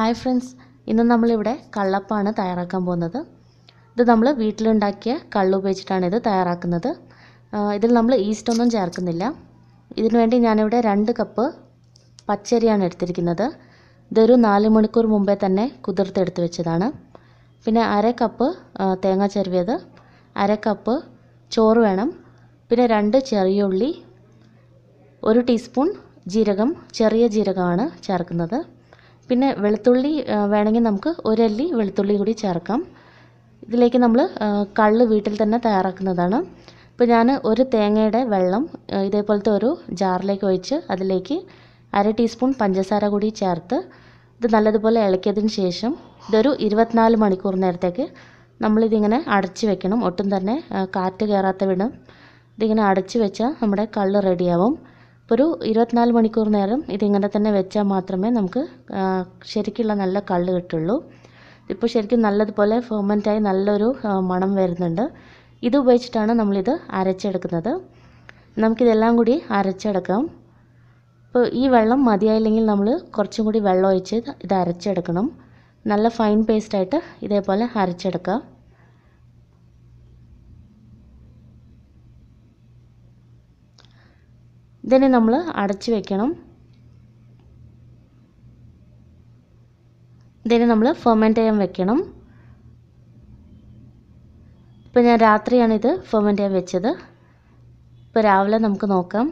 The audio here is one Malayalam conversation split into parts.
ഹായ് ഫ്രണ്ട്സ് ഇന്ന് നമ്മളിവിടെ കള്ളപ്പാണ് തയ്യാറാക്കാൻ പോകുന്നത് ഇത് നമ്മൾ വീട്ടിലുണ്ടാക്കിയ കള്ള് ഉപയോഗിച്ചിട്ടാണ് ഇത് തയ്യാറാക്കുന്നത് ഇതിൽ നമ്മൾ ഈസ്റ്റ് ഒന്നും ചേർക്കുന്നില്ല ഇതിനുവേണ്ടി ഞാനിവിടെ രണ്ട് കപ്പ് പച്ചരിയാണ് എടുത്തിരിക്കുന്നത് ഇതൊരു നാല് മണിക്കൂർ മുമ്പേ തന്നെ കുതിർത്തെടുത്ത് വെച്ചതാണ് പിന്നെ അര കപ്പ് തേങ്ങ ചെറിയത് അര കപ്പ് ചോറ് വേണം പിന്നെ രണ്ട് ചെറിയ ഉള്ളി ഒരു ടീസ്പൂൺ ജീരകം ചെറിയ ജീരകമാണ് ചേർക്കുന്നത് പിന്നെ വെളുത്തുള്ളി വേണമെങ്കിൽ നമുക്ക് ഒരല്ലി വെളുത്തുള്ളി കൂടി ചേർക്കാം ഇതിലേക്ക് നമ്മൾ കള്ള് വീട്ടിൽ തന്നെ തയ്യാറാക്കുന്നതാണ് ഇപ്പോൾ ഞാൻ ഒരു തേങ്ങയുടെ വെള്ളം ഇതേപോലത്തെ ഒരു ജാറിലേക്ക് ഒഴിച്ച് അതിലേക്ക് അര ടീസ്പൂൺ പഞ്ചസാര കൂടി ചേർത്ത് ഇത് നല്ലതുപോലെ ഇളക്കിയതിന് ശേഷം ഇതൊരു ഇരുപത്തിനാല് മണിക്കൂർ നേരത്തേക്ക് നമ്മളിതിങ്ങനെ അടച്ചു വെക്കണം ഒട്ടും തന്നെ കാറ്റ് കയറാത്ത വിധം ഇതിങ്ങനെ അടച്ചു വെച്ചാൽ നമ്മുടെ കള്ള് റെഡിയാവും അപ്പോൾ ഒരു ഇരുപത്തിനാല് മണിക്കൂർ നേരം ഇതിങ്ങനെ തന്നെ വെച്ചാൽ മാത്രമേ നമുക്ക് ശരിക്കുള്ള നല്ല കള്ള് കിട്ടുള്ളൂ ഇപ്പോൾ ശരിക്കും നല്ലതുപോലെ ഫെർമെൻറ്റായി നല്ലൊരു മണം വരുന്നുണ്ട് ഇത് ഉപയോഗിച്ചിട്ടാണ് നമ്മളിത് അരച്ചെടുക്കുന്നത് നമുക്കിതെല്ലാം കൂടി അരച്ചെടുക്കാം ഇപ്പോൾ ഈ വെള്ളം മതിയായില്ലെങ്കിൽ നമ്മൾ കുറച്ചും കൂടി വെള്ളം ഒഴിച്ച് ഇത് അരച്ചെടുക്കണം നല്ല ഫൈൻ പേസ്റ്റായിട്ട് ഇതേപോലെ അരച്ചെടുക്കാം ഇതിനെ നമ്മൾ അടച്ച് വെക്കണം ഇതിനെ നമ്മൾ ഫെർമെൻ്റ് ചെയ്യാൻ വെക്കണം ഇപ്പോൾ ഞാൻ രാത്രിയാണ് ഇത് ഫെർമെൻ്റ് ചെയ്യാൻ വെച്ചത് ഇപ്പോൾ രാവിലെ നമുക്ക് നോക്കാം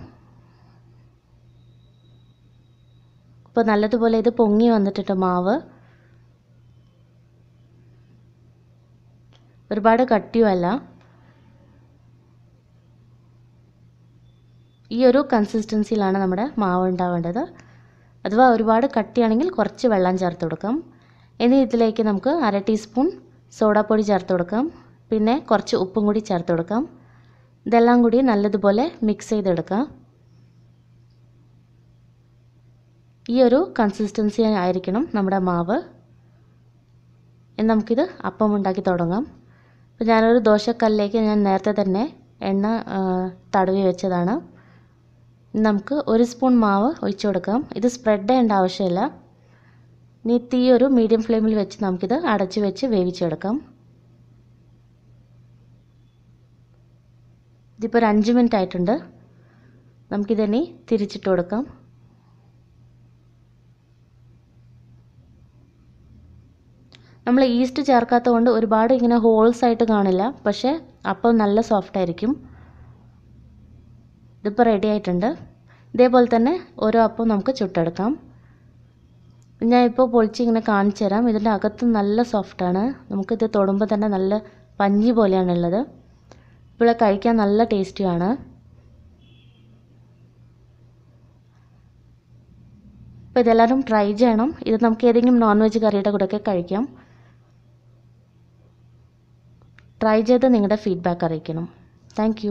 ഇപ്പോൾ നല്ലതുപോലെ ഇത് പൊങ്ങി വന്നിട്ടുണ്ട് മാവ് ഒരുപാട് കട്ടിയുമല്ല ഈ ഒരു കൺസിസ്റ്റൻസിയിലാണ് നമ്മുടെ മാവ് ഉണ്ടാവേണ്ടത് അഥവാ ഒരുപാട് കട്ടിയാണെങ്കിൽ കുറച്ച് വെള്ളം ചേർത്ത് കൊടുക്കാം ഇനി ഇതിലേക്ക് നമുക്ക് അര ടീസ്പൂൺ സോഡാപ്പൊടി ചേർത്ത് കൊടുക്കാം പിന്നെ കുറച്ച് ഉപ്പും കൂടി ചേർത്ത് കൊടുക്കാം ഇതെല്ലാം കൂടി നല്ലതുപോലെ മിക്സ് ചെയ്തെടുക്കാം ഈ ഒരു കൺസിസ്റ്റൻസി ആയിരിക്കണം നമ്മുടെ മാവ് ഇനി നമുക്കിത് അപ്പം ഉണ്ടാക്കി തുടങ്ങാം അപ്പോൾ ഞാനൊരു ദോശക്കല്ലിലേക്ക് ഞാൻ നേരത്തെ തന്നെ എണ്ണ തടവി വെച്ചതാണ് നമുക്ക് ഒരു സ്പൂൺ മാവ് ഒഴിച്ചു കൊടുക്കാം ഇത് സ്പ്രെഡ് ചെയ്യേണ്ട ആവശ്യമില്ല ഇനി തീ ഒരു മീഡിയം ഫ്ലെയിമിൽ വെച്ച് നമുക്കിത് അടച്ചു വെച്ച് വേവിച്ചെടുക്കാം ഇതിപ്പോൾ ഒരു അഞ്ച് മിനിറ്റ് ആയിട്ടുണ്ട് നമുക്കിതിനി തിരിച്ചിട്ട് കൊടുക്കാം നമ്മൾ ഈസ്റ്റ് ചേർക്കാത്തത് കൊണ്ട് ഒരുപാട് ഇങ്ങനെ ഹോൾസ് ആയിട്ട് കാണില്ല പക്ഷേ അപ്പം നല്ല സോഫ്റ്റ് ആയിരിക്കും ഇതിപ്പോൾ റെഡി ആയിട്ടുണ്ട് ഇതേപോലെ തന്നെ ഓരോ അപ്പം നമുക്ക് ചുട്ടെടുക്കാം ഞാനിപ്പോൾ പൊളിച്ച് ഇങ്ങനെ കാണിച്ചു തരാം ഇതിൻ്റെ അകത്ത് നല്ല സോഫ്റ്റാണ് നമുക്കിത് തൊടുമ്പോൾ തന്നെ നല്ല പഞ്ഞി പോലെയാണുള്ളത് ഇപ്പോൾ കഴിക്കാൻ നല്ല ടേസ്റ്റിയാണ് അപ്പോൾ ഇതെല്ലാവരും ട്രൈ ചെയ്യണം ഇത് നമുക്ക് ഏതെങ്കിലും നോൺ വെജ് കറിയുടെ കൂടെയൊക്കെ കഴിക്കാം ട്രൈ ചെയ്ത് നിങ്ങളുടെ ഫീഡ്ബാക്ക് അറിയിക്കണം താങ്ക്